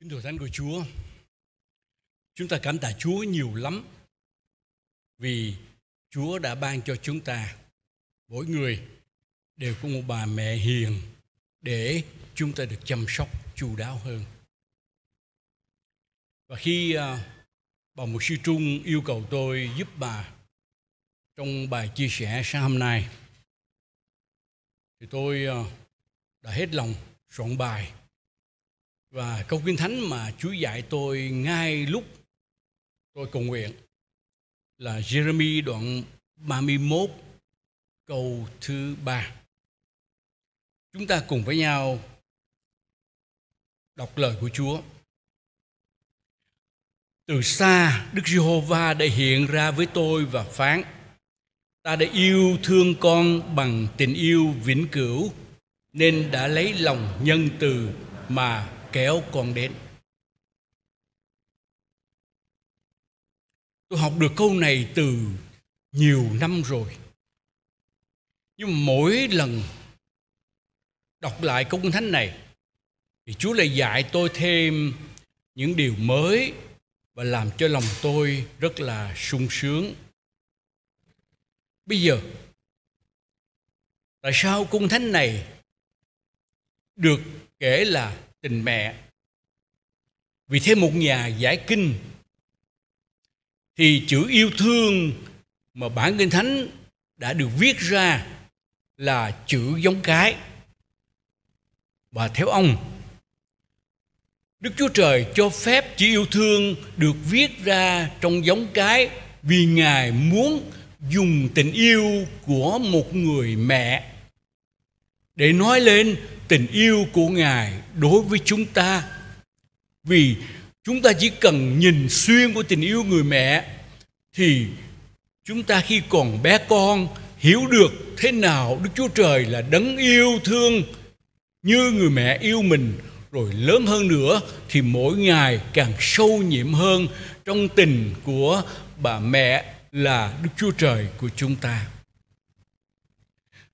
Kính thưa thánh của Chúa, chúng ta cảm tạ Chúa nhiều lắm vì Chúa đã ban cho chúng ta mỗi người đều có một bà mẹ hiền để chúng ta được chăm sóc chu đáo hơn. Và khi à, bà một sư Trung yêu cầu tôi giúp bà trong bài chia sẻ sáng hôm nay thì tôi à, đã hết lòng soạn bài và câu kinh thánh mà Chúa dạy tôi ngay lúc tôi cầu nguyện là Jeremy đoạn 31 câu thứ 3. Chúng ta cùng với nhau đọc lời của Chúa. Từ xa Đức Giê-hô-va đã hiện ra với tôi và phán: Ta đã yêu thương con bằng tình yêu vĩnh cửu nên đã lấy lòng nhân từ mà kéo con đến tôi học được câu này từ nhiều năm rồi nhưng mỗi lần đọc lại câu kinh thánh này thì chúa lại dạy tôi thêm những điều mới và làm cho lòng tôi rất là sung sướng bây giờ tại sao cung thánh này được kể là tình mẹ vì thế một nhà giải kinh thì chữ yêu thương mà bản kinh thánh đã được viết ra là chữ giống cái và theo ông Đức Chúa Trời cho phép chữ yêu thương được viết ra trong giống cái vì Ngài muốn dùng tình yêu của một người mẹ để nói lên tình yêu của Ngài đối với chúng ta. Vì chúng ta chỉ cần nhìn xuyên của tình yêu người mẹ thì chúng ta khi còn bé con hiểu được thế nào Đức Chúa Trời là đấng yêu thương như người mẹ yêu mình rồi lớn hơn nữa thì mỗi ngày càng sâu nhiệm hơn trong tình của bà mẹ là Đức Chúa Trời của chúng ta.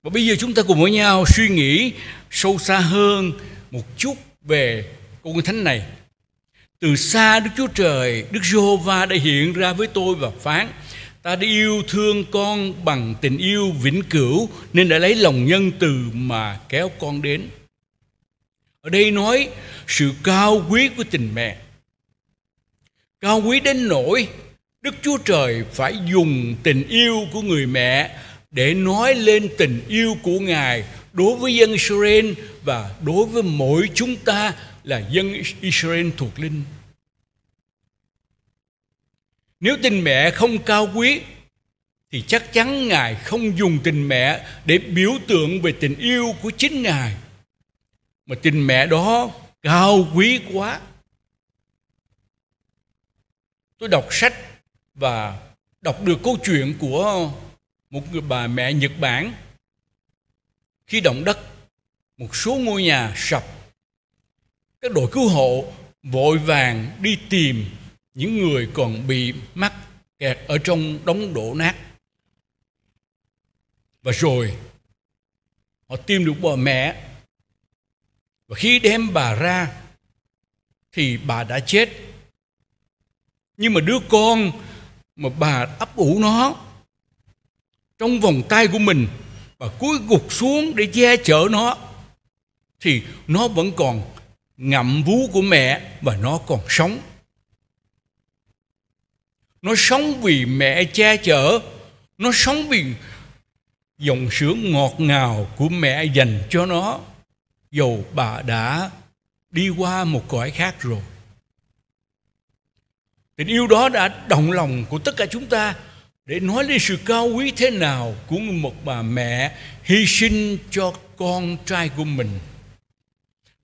Và bây giờ chúng ta cùng với nhau suy nghĩ sâu xa hơn một chút về câu kinh thánh này. Từ xa Đức Chúa Trời, Đức Giê-hô-va đã hiện ra với tôi và phán: Ta đã yêu thương con bằng tình yêu vĩnh cửu nên đã lấy lòng nhân từ mà kéo con đến. Ở đây nói sự cao quý của tình mẹ. Cao quý đến nỗi Đức Chúa Trời phải dùng tình yêu của người mẹ để nói lên tình yêu của Ngài đối với dân Israel và đối với mỗi chúng ta là dân Israel thuộc linh. Nếu tình mẹ không cao quý thì chắc chắn Ngài không dùng tình mẹ để biểu tượng về tình yêu của chính Ngài. Mà tình mẹ đó cao quý quá. Tôi đọc sách và đọc được câu chuyện của một người bà mẹ Nhật Bản khi động đất một số ngôi nhà sập các đội cứu hộ vội vàng đi tìm những người còn bị mắc kẹt ở trong đống đổ nát và rồi họ tìm được bà mẹ và khi đem bà ra thì bà đã chết nhưng mà đứa con mà bà ấp ủ nó trong vòng tay của mình và cúi gục xuống để che chở nó thì nó vẫn còn ngậm vú của mẹ và nó còn sống nó sống vì mẹ che chở nó sống vì dòng sữa ngọt ngào của mẹ dành cho nó dầu bà đã đi qua một cõi khác rồi tình yêu đó đã động lòng của tất cả chúng ta để nói lên sự cao quý thế nào của một bà mẹ hy sinh cho con trai của mình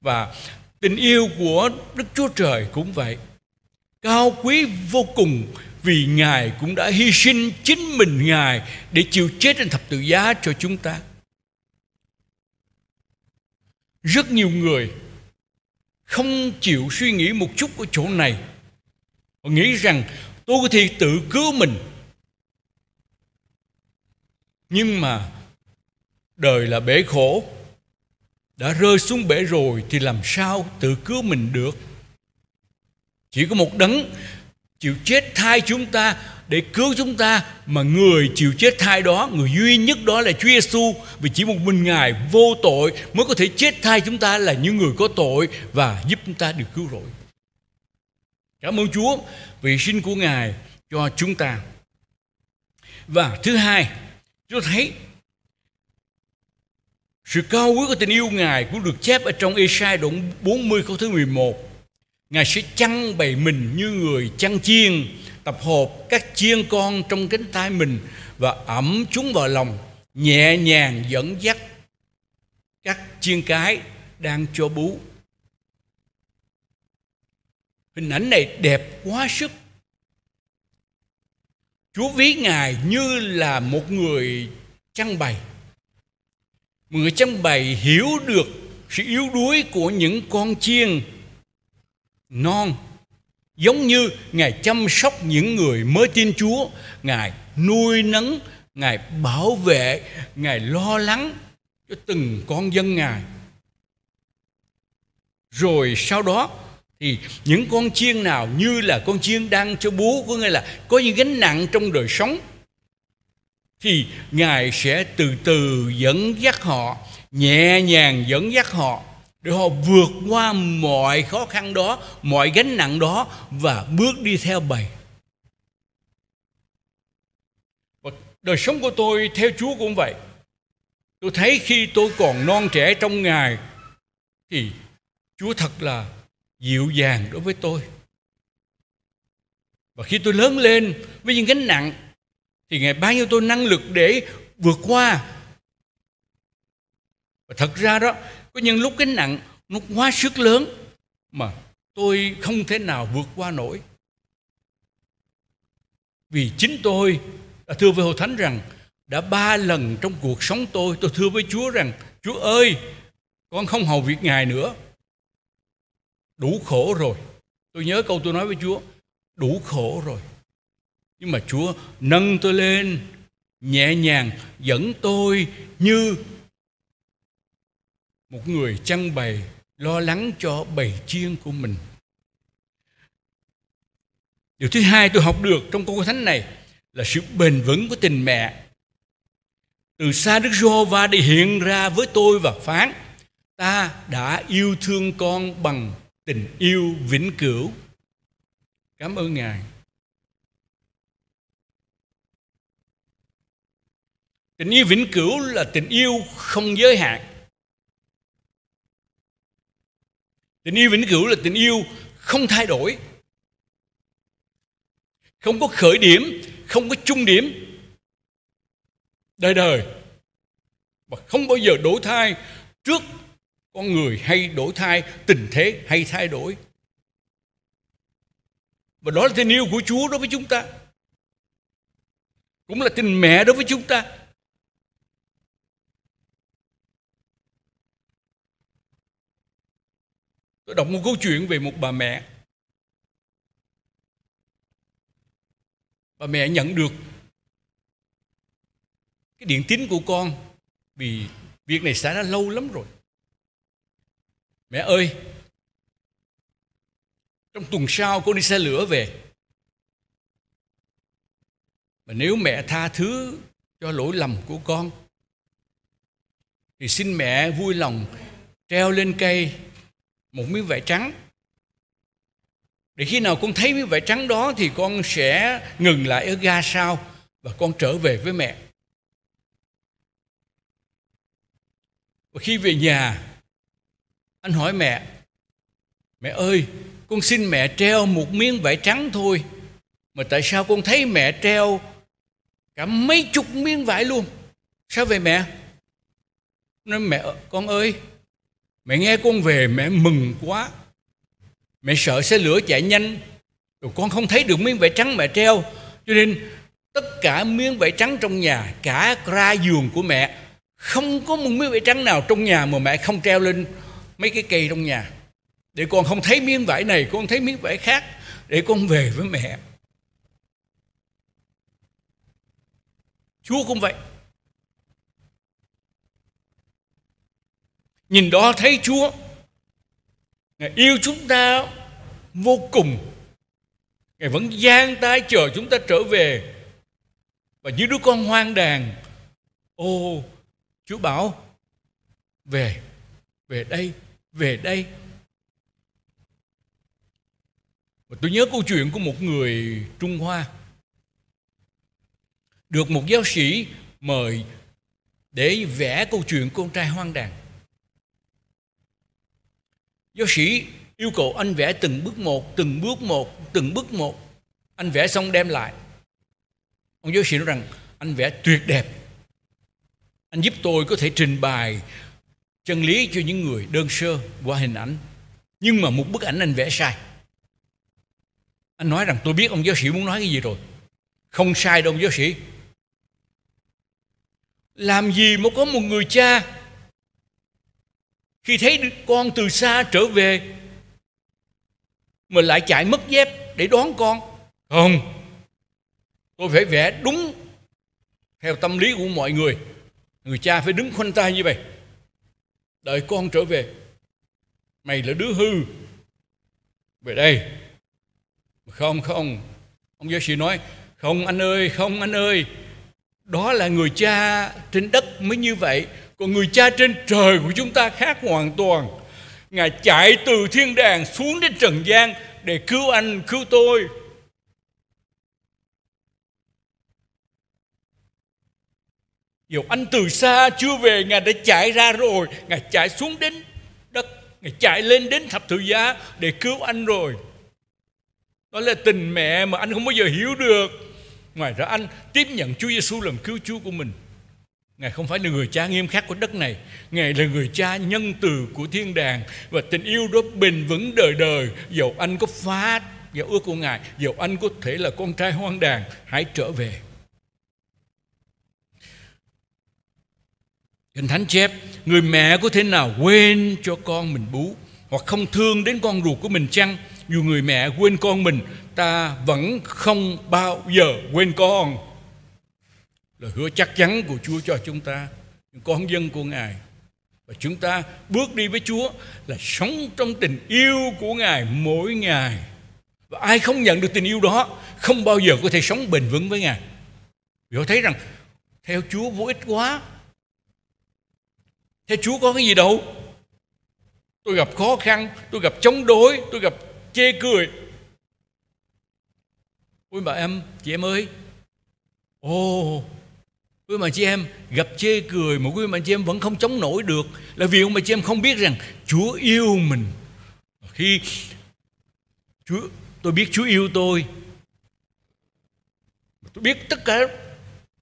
và tình yêu của đức chúa trời cũng vậy cao quý vô cùng vì ngài cũng đã hy sinh chính mình ngài để chịu chết trên thập tự giá cho chúng ta rất nhiều người không chịu suy nghĩ một chút ở chỗ này họ nghĩ rằng tôi có thể tự cứu mình nhưng mà đời là bể khổ đã rơi xuống bể rồi thì làm sao tự cứu mình được chỉ có một đấng chịu chết thay chúng ta để cứu chúng ta mà người chịu chết thay đó người duy nhất đó là Chúa Giêsu vì chỉ một mình ngài vô tội mới có thể chết thay chúng ta là những người có tội và giúp chúng ta được cứu rỗi cảm ơn Chúa vì sinh của ngài cho chúng ta và thứ hai Chúng thấy sự cao quý của tình yêu Ngài cũng được chép ở trong Esai đoạn 40 câu thứ 11. Ngài sẽ chăn bày mình như người chăn chiên, tập hợp các chiên con trong cánh tay mình và ẩm chúng vào lòng, nhẹ nhàng dẫn dắt các chiên cái đang cho bú. Hình ảnh này đẹp quá sức Chúa ví Ngài như là một người trăng bày Một người trăng bày hiểu được sự yếu đuối của những con chiên non Giống như Ngài chăm sóc những người mới tin Chúa Ngài nuôi nấng, Ngài bảo vệ, Ngài lo lắng cho từng con dân Ngài Rồi sau đó thì những con chiên nào như là con chiên đang cho bú có nghĩa là có những gánh nặng trong đời sống thì ngài sẽ từ từ dẫn dắt họ nhẹ nhàng dẫn dắt họ để họ vượt qua mọi khó khăn đó mọi gánh nặng đó và bước đi theo bầy đời sống của tôi theo chúa cũng vậy tôi thấy khi tôi còn non trẻ trong ngài thì chúa thật là dịu dàng đối với tôi và khi tôi lớn lên với những gánh nặng thì Ngài ban cho tôi năng lực để vượt qua. Và thật ra đó, có những lúc gánh nặng nó quá sức lớn mà tôi không thể nào vượt qua nổi. Vì chính tôi đã à, thưa với Hội Thánh rằng đã ba lần trong cuộc sống tôi tôi thưa với Chúa rằng Chúa ơi con không hầu việc Ngài nữa đủ khổ rồi tôi nhớ câu tôi nói với chúa đủ khổ rồi nhưng mà chúa nâng tôi lên nhẹ nhàng dẫn tôi như một người chăn bày lo lắng cho bầy chiên của mình điều thứ hai tôi học được trong câu thánh này là sự bền vững của tình mẹ từ xa đức giê hô để hiện ra với tôi và phán ta đã yêu thương con bằng tình yêu vĩnh cửu cảm ơn ngài tình yêu vĩnh cửu là tình yêu không giới hạn tình yêu vĩnh cửu là tình yêu không thay đổi không có khởi điểm không có trung điểm đời đời và không bao giờ đổi thay trước con người hay đổi thay tình thế hay thay đổi và đó là tình yêu của Chúa đối với chúng ta cũng là tình mẹ đối với chúng ta tôi đọc một câu chuyện về một bà mẹ bà mẹ nhận được cái điện tín của con vì việc này xảy ra lâu lắm rồi mẹ ơi trong tuần sau con đi xe lửa về mà nếu mẹ tha thứ cho lỗi lầm của con thì xin mẹ vui lòng treo lên cây một miếng vải trắng để khi nào con thấy miếng vải trắng đó thì con sẽ ngừng lại ở ga sao và con trở về với mẹ và khi về nhà anh hỏi mẹ, mẹ ơi, con xin mẹ treo một miếng vải trắng thôi. Mà tại sao con thấy mẹ treo cả mấy chục miếng vải luôn? Sao vậy mẹ? Nói mẹ, con ơi, mẹ nghe con về mẹ mừng quá. Mẹ sợ xe lửa chạy nhanh, rồi con không thấy được miếng vải trắng mẹ treo. Cho nên tất cả miếng vải trắng trong nhà, cả ra giường của mẹ, không có một miếng vải trắng nào trong nhà mà mẹ không treo lên mấy cái cây trong nhà để con không thấy miếng vải này con thấy miếng vải khác để con về với mẹ chúa cũng vậy nhìn đó thấy chúa ngài yêu chúng ta vô cùng ngài vẫn giang tay chờ chúng ta trở về và như đứa con hoang đàn ô chúa bảo về về đây về đây và tôi nhớ câu chuyện của một người trung hoa được một giáo sĩ mời để vẽ câu chuyện con trai hoang đàn giáo sĩ yêu cầu anh vẽ từng bước một từng bước một từng bước một anh vẽ xong đem lại ông giáo sĩ nói rằng anh vẽ tuyệt đẹp anh giúp tôi có thể trình bày chân lý cho những người đơn sơ qua hình ảnh nhưng mà một bức ảnh anh vẽ sai anh nói rằng tôi biết ông giáo sĩ muốn nói cái gì rồi không sai đâu ông giáo sĩ làm gì mà có một người cha khi thấy con từ xa trở về mà lại chạy mất dép để đón con không tôi phải vẽ đúng theo tâm lý của mọi người người cha phải đứng khoanh tay như vậy đợi con trở về mày là đứa hư về đây không không ông giáo sĩ nói không anh ơi không anh ơi đó là người cha trên đất mới như vậy còn người cha trên trời của chúng ta khác hoàn toàn ngài chạy từ thiên đàng xuống đến trần gian để cứu anh cứu tôi Dầu anh từ xa chưa về Ngài đã chạy ra rồi Ngài chạy xuống đến đất Ngài chạy lên đến thập tự giá Để cứu anh rồi Đó là tình mẹ mà anh không bao giờ hiểu được Ngoài ra anh tiếp nhận Chúa Giêsu làm cứu Chúa của mình Ngài không phải là người cha nghiêm khắc của đất này Ngài là người cha nhân từ của thiên đàng Và tình yêu đó bền vững đời đời Dầu anh có phá và ước của Ngài Dầu anh có thể là con trai hoang đàn Hãy trở về Kinh Thánh chép Người mẹ có thể nào quên cho con mình bú Hoặc không thương đến con ruột của mình chăng Dù người mẹ quên con mình Ta vẫn không bao giờ quên con Lời hứa chắc chắn của Chúa cho chúng ta Con dân của Ngài Và chúng ta bước đi với Chúa Là sống trong tình yêu của Ngài mỗi ngày Và ai không nhận được tình yêu đó Không bao giờ có thể sống bền vững với Ngài Vì họ thấy rằng Theo Chúa vô ích quá Thế Chúa có cái gì đâu Tôi gặp khó khăn Tôi gặp chống đối Tôi gặp chê cười Ôi bà em Chị em ơi Ồ oh, Quý mà chị em gặp chê cười Mà quý mà chị em vẫn không chống nổi được Là vì ông bà chị em không biết rằng Chúa yêu mình Khi Chúa, Tôi biết Chúa yêu tôi Tôi biết tất cả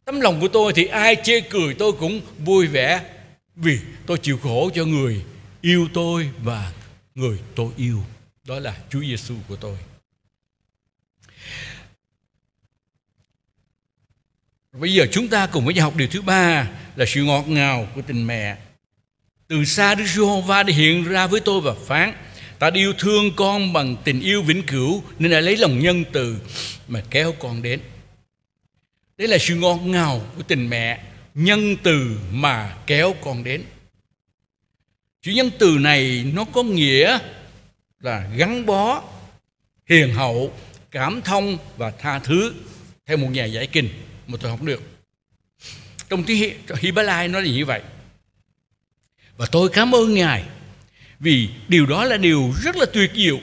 tấm lòng của tôi Thì ai chê cười tôi cũng vui vẻ vì tôi chịu khổ cho người yêu tôi và người tôi yêu đó là Chúa Giêsu của tôi Bây giờ chúng ta cùng với nhau học điều thứ ba là sự ngọt ngào của tình mẹ. Từ xa Đức Giê-hô-va đã hiện ra với tôi và phán: Ta yêu thương con bằng tình yêu vĩnh cửu nên đã lấy lòng nhân từ mà kéo con đến. Đây là sự ngọt ngào của tình mẹ nhân từ mà kéo con đến chữ nhân từ này nó có nghĩa là gắn bó hiền hậu cảm thông và tha thứ theo một nhà giải kinh mà tôi học được trong tiếng Hibbalai nói là như vậy và tôi cảm ơn ngài vì điều đó là điều rất là tuyệt diệu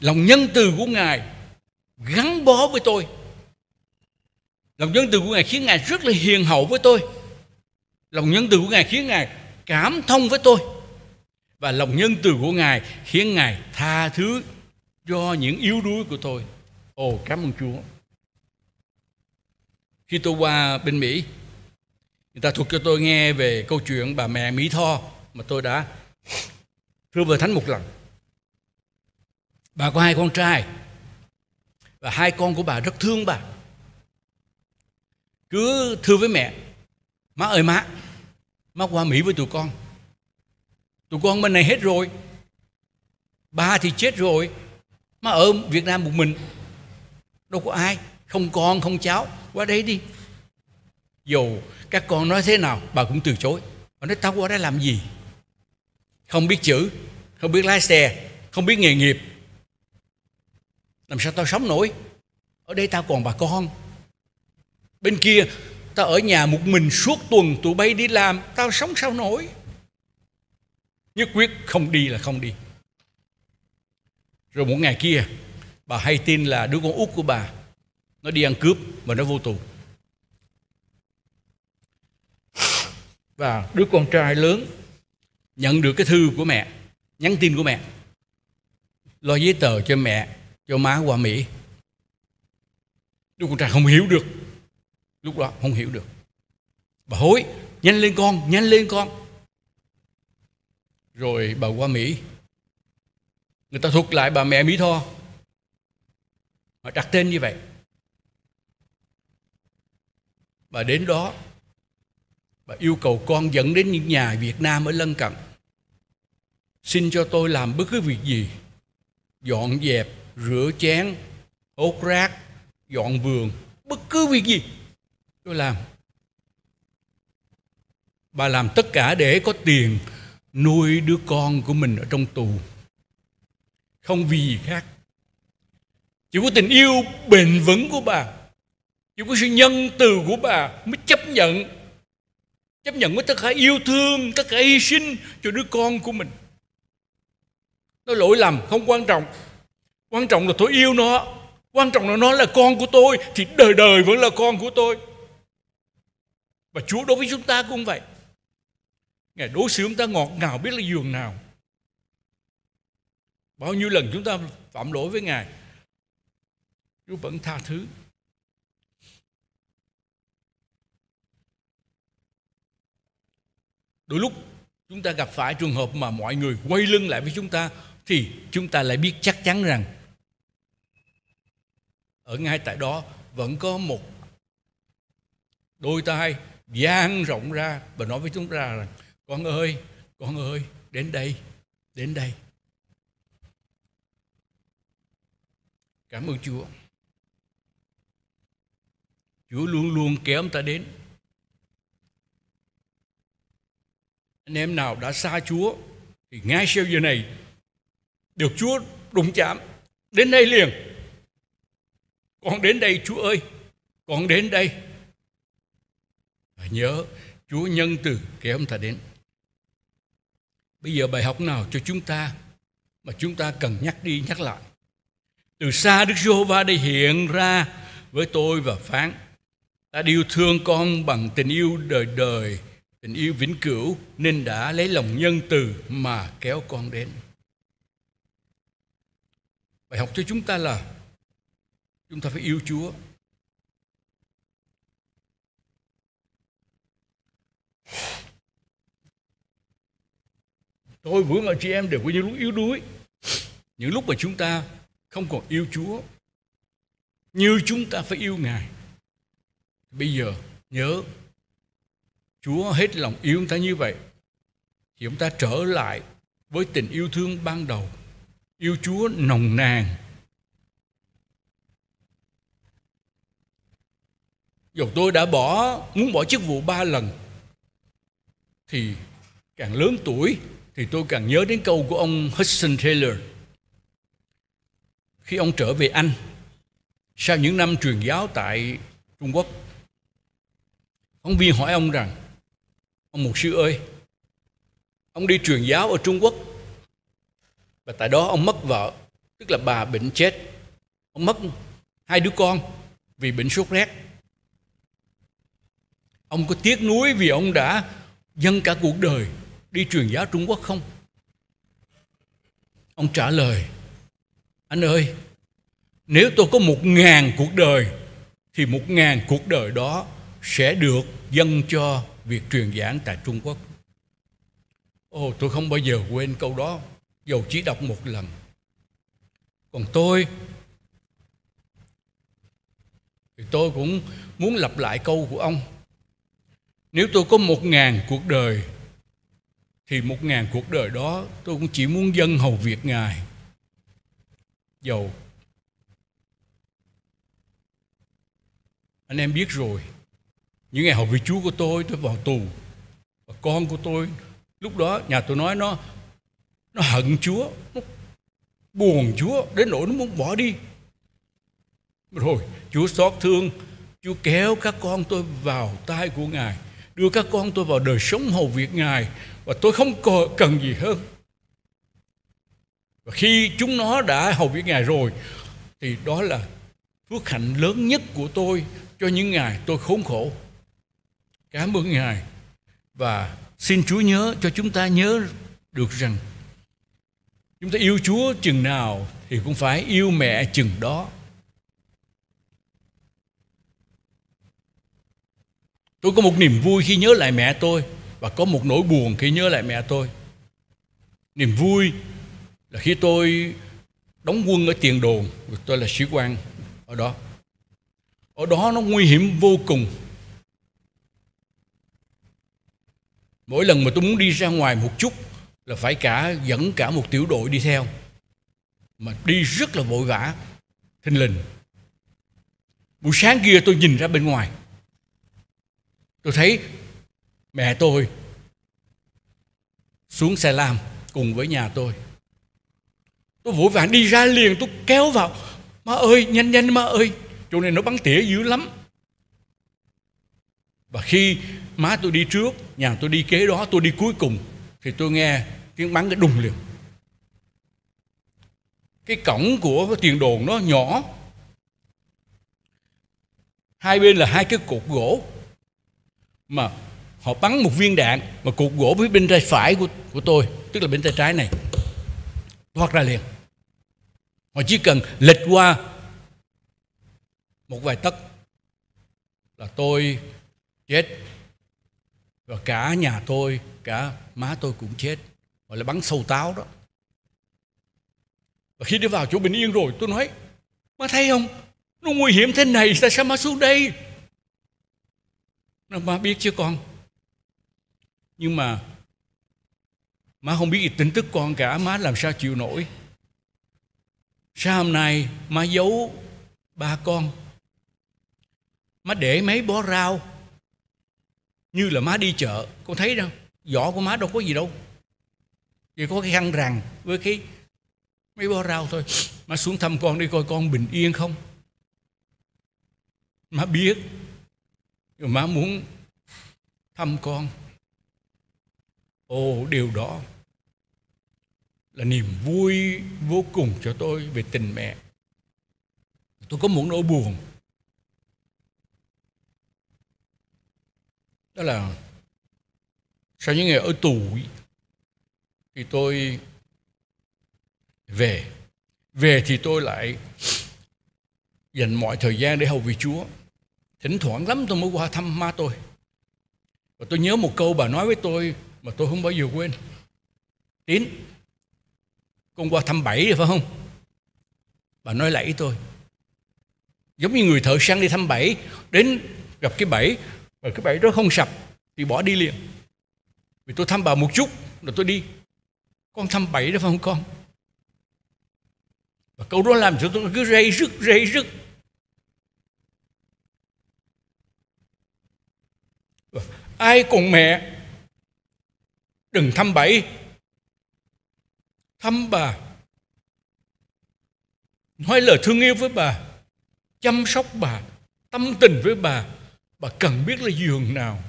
lòng nhân từ của ngài gắn bó với tôi Lòng nhân từ của Ngài khiến Ngài rất là hiền hậu với tôi. Lòng nhân từ của Ngài khiến Ngài cảm thông với tôi. Và lòng nhân từ của Ngài khiến Ngài tha thứ do những yếu đuối của tôi. Ồ, cảm ơn Chúa. Khi tôi qua bên Mỹ, người ta thuộc cho tôi nghe về câu chuyện bà mẹ Mỹ Tho mà tôi đã thưa về Thánh một lần. Bà có hai con trai và hai con của bà rất thương bà cứ thưa với mẹ má ơi má má qua mỹ với tụi con tụi con bên này hết rồi ba thì chết rồi má ở việt nam một mình đâu có ai không con không cháu qua đây đi dù các con nói thế nào bà cũng từ chối bà nói tao qua đây làm gì không biết chữ không biết lái xe không biết nghề nghiệp làm sao tao sống nổi ở đây tao còn bà con bên kia tao ở nhà một mình suốt tuần tụi bay đi làm tao sống sao nổi nhất quyết không đi là không đi rồi một ngày kia bà hay tin là đứa con út của bà nó đi ăn cướp và nó vô tù và đứa con trai lớn nhận được cái thư của mẹ nhắn tin của mẹ lo giấy tờ cho mẹ cho má qua mỹ đứa con trai không hiểu được lúc đó không hiểu được bà hối nhanh lên con nhanh lên con rồi bà qua mỹ người ta thuộc lại bà mẹ mỹ tho mà đặt tên như vậy bà đến đó bà yêu cầu con dẫn đến những nhà việt nam ở lân cận xin cho tôi làm bất cứ việc gì dọn dẹp rửa chén ốt rác dọn vườn bất cứ việc gì tôi làm bà làm tất cả để có tiền nuôi đứa con của mình ở trong tù không vì gì khác chỉ có tình yêu bền vững của bà chỉ có sự nhân từ của bà mới chấp nhận chấp nhận với tất cả yêu thương tất cả hy sinh cho đứa con của mình nó lỗi lầm không quan trọng quan trọng là tôi yêu nó quan trọng là nó là con của tôi thì đời đời vẫn là con của tôi và Chúa đối với chúng ta cũng vậy. Ngài đối xử chúng ta ngọt ngào biết là giường nào. Bao nhiêu lần chúng ta phạm lỗi với Ngài, Chúa vẫn tha thứ. Đôi lúc chúng ta gặp phải trường hợp mà mọi người quay lưng lại với chúng ta thì chúng ta lại biết chắc chắn rằng ở ngay tại đó vẫn có một đôi tay dang rộng ra và nói với chúng ta là con ơi con ơi đến đây đến đây cảm ơn chúa chúa luôn luôn kéo ông ta đến anh em nào đã xa chúa thì ngay sau giờ này được chúa đụng chạm đến đây liền con đến đây chúa ơi con đến đây nhớ Chúa nhân từ kéo ông ta đến. Bây giờ bài học nào cho chúng ta mà chúng ta cần nhắc đi nhắc lại. Từ xa Đức Giê-hô-va đã hiện ra với tôi và phán: Ta yêu thương con bằng tình yêu đời đời, tình yêu vĩnh cửu nên đã lấy lòng nhân từ mà kéo con đến. Bài học cho chúng ta là chúng ta phải yêu Chúa Tôi vướng mọi chị em đều có những lúc yếu đuối. Những lúc mà chúng ta không còn yêu Chúa. Như chúng ta phải yêu Ngài. Bây giờ nhớ Chúa hết lòng yêu chúng ta như vậy. Thì chúng ta trở lại với tình yêu thương ban đầu. Yêu Chúa nồng nàn. Dù tôi đã bỏ muốn bỏ chức vụ ba lần thì càng lớn tuổi thì tôi càng nhớ đến câu của ông Hudson Taylor khi ông trở về Anh sau những năm truyền giáo tại Trung Quốc. Phóng viên hỏi ông rằng, ông mục sư ơi, ông đi truyền giáo ở Trung Quốc và tại đó ông mất vợ, tức là bà bệnh chết. Ông mất hai đứa con vì bệnh sốt rét. Ông có tiếc nuối vì ông đã dâng cả cuộc đời đi truyền giáo Trung Quốc không? Ông trả lời, anh ơi, nếu tôi có một ngàn cuộc đời, thì một ngàn cuộc đời đó sẽ được dâng cho việc truyền giảng tại Trung Quốc. Ồ, tôi không bao giờ quên câu đó, dầu chỉ đọc một lần. Còn tôi, thì tôi cũng muốn lặp lại câu của ông. Nếu tôi có một ngàn cuộc đời thì một ngàn cuộc đời đó tôi cũng chỉ muốn dân hầu việc ngài dầu anh em biết rồi những ngày hầu việc chúa của tôi tôi vào tù và con của tôi lúc đó nhà tôi nói nó nó hận chúa nó buồn chúa đến nỗi nó muốn bỏ đi rồi chúa xót thương chúa kéo các con tôi vào tay của ngài đưa các con tôi vào đời sống hầu việc Ngài và tôi không cần gì hơn. Và khi chúng nó đã hầu việc Ngài rồi thì đó là phước hạnh lớn nhất của tôi cho những ngày tôi khốn khổ. Cảm ơn Ngài và xin Chúa nhớ cho chúng ta nhớ được rằng chúng ta yêu Chúa chừng nào thì cũng phải yêu mẹ chừng đó. Tôi có một niềm vui khi nhớ lại mẹ tôi và có một nỗi buồn khi nhớ lại mẹ tôi. Niềm vui là khi tôi đóng quân ở tiền đồn, tôi là sĩ quan ở đó. Ở đó nó nguy hiểm vô cùng. Mỗi lần mà tôi muốn đi ra ngoài một chút là phải cả dẫn cả một tiểu đội đi theo. Mà đi rất là vội vã, thình lình. Buổi sáng kia tôi nhìn ra bên ngoài tôi thấy mẹ tôi xuống xe lam cùng với nhà tôi tôi vội vàng đi ra liền tôi kéo vào má ơi nhanh nhanh má ơi chỗ này nó bắn tỉa dữ lắm và khi má tôi đi trước nhà tôi đi kế đó tôi đi cuối cùng thì tôi nghe tiếng bắn cái đùng liền cái cổng của tiền đồn nó nhỏ hai bên là hai cái cột gỗ mà họ bắn một viên đạn mà cục gỗ với bên tay phải của của tôi tức là bên tay trái này thoát ra liền họ chỉ cần lệch qua một vài tấc là tôi chết và cả nhà tôi cả má tôi cũng chết gọi là bắn sâu táo đó và khi đi vào chỗ bình yên rồi tôi nói má thấy không nó nguy hiểm thế này tại sao má xuống đây nó má biết chứ con Nhưng mà Má không biết gì tin tức con cả Má làm sao chịu nổi Sao hôm nay má giấu ba con Má để mấy bó rau Như là má đi chợ Con thấy đâu giỏ của má đâu có gì đâu Chỉ có cái khăn rằn Với cái mấy bó rau thôi Má xuống thăm con đi coi con bình yên không Má biết nhưng má muốn thăm con ồ điều đó là niềm vui vô cùng cho tôi về tình mẹ tôi có một nỗi buồn đó là sau những ngày ở tù thì tôi về về thì tôi lại dành mọi thời gian để hầu vị chúa thỉnh thoảng lắm tôi mới qua thăm ma tôi và tôi nhớ một câu bà nói với tôi mà tôi không bao giờ quên tín con qua thăm bảy rồi phải không bà nói lẫy tôi giống như người thợ săn đi thăm bảy đến gặp cái bảy mà cái bảy đó không sập thì bỏ đi liền vì tôi thăm bà một chút rồi tôi đi con thăm bảy đó phải không con và câu đó làm cho tôi cứ rây rứt rây rứt ai cùng mẹ đừng thăm bậy thăm bà nói lời thương yêu với bà chăm sóc bà tâm tình với bà bà cần biết là giường nào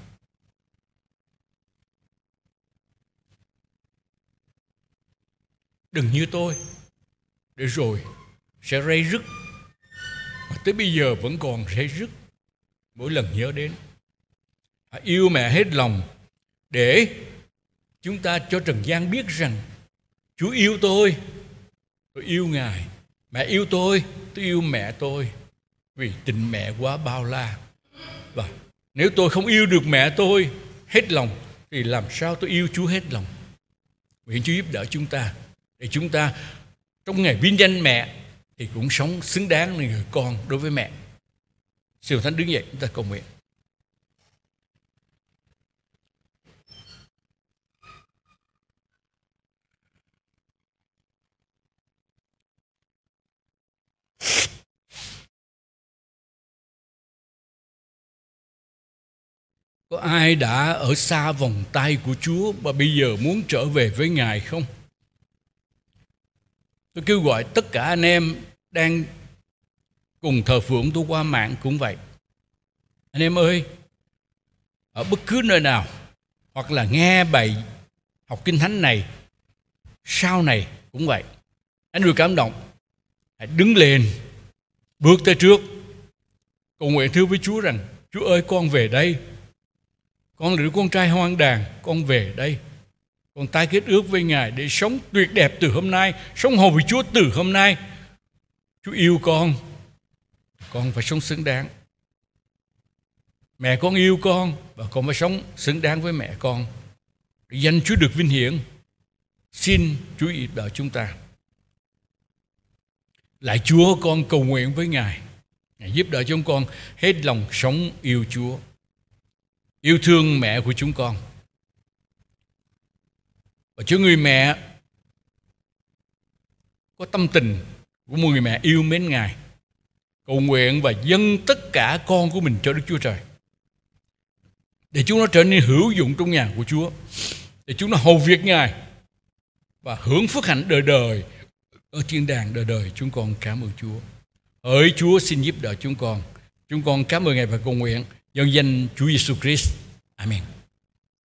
đừng như tôi để rồi sẽ rây rứt mà tới bây giờ vẫn còn rây rứt mỗi lần nhớ đến yêu mẹ hết lòng để chúng ta cho trần gian biết rằng chúa yêu tôi tôi yêu ngài mẹ yêu tôi tôi yêu mẹ tôi vì tình mẹ quá bao la và nếu tôi không yêu được mẹ tôi hết lòng thì làm sao tôi yêu chúa hết lòng nguyện chúa giúp đỡ chúng ta để chúng ta trong ngày vinh danh mẹ thì cũng sống xứng đáng là người con đối với mẹ siêu thánh đứng dậy chúng ta cầu nguyện có ai đã ở xa vòng tay của Chúa và bây giờ muốn trở về với Ngài không? Tôi kêu gọi tất cả anh em đang cùng thờ phượng tôi qua mạng cũng vậy. Anh em ơi, ở bất cứ nơi nào hoặc là nghe bài học kinh thánh này sau này cũng vậy. Anh được cảm động, hãy đứng lên, bước tới trước, cầu nguyện thưa với Chúa rằng, Chúa ơi con về đây, con là đứa con trai hoang đàn, con về đây. Con tái kết ước với Ngài để sống tuyệt đẹp từ hôm nay, sống hầu với Chúa từ hôm nay. Chúa yêu con, con phải sống xứng đáng. Mẹ con yêu con và con phải sống xứng đáng với mẹ con. Để danh Chúa được vinh hiển. Xin Chúa ý đỡ chúng ta. Lại Chúa con cầu nguyện với Ngài. Ngài giúp đỡ chúng con hết lòng sống yêu Chúa yêu thương mẹ của chúng con. Và Chúa người mẹ có tâm tình của một người mẹ yêu mến Ngài, cầu nguyện và dâng tất cả con của mình cho Đức Chúa Trời. Để chúng nó trở nên hữu dụng trong nhà của Chúa. Để chúng nó hầu việc Ngài và hưởng phước hạnh đời đời ở thiên đàng đời đời chúng con cảm ơn Chúa. ơi Chúa xin giúp đỡ chúng con. Chúng con cảm ơn Ngài và cầu nguyện 用人主耶稣基督，阿明。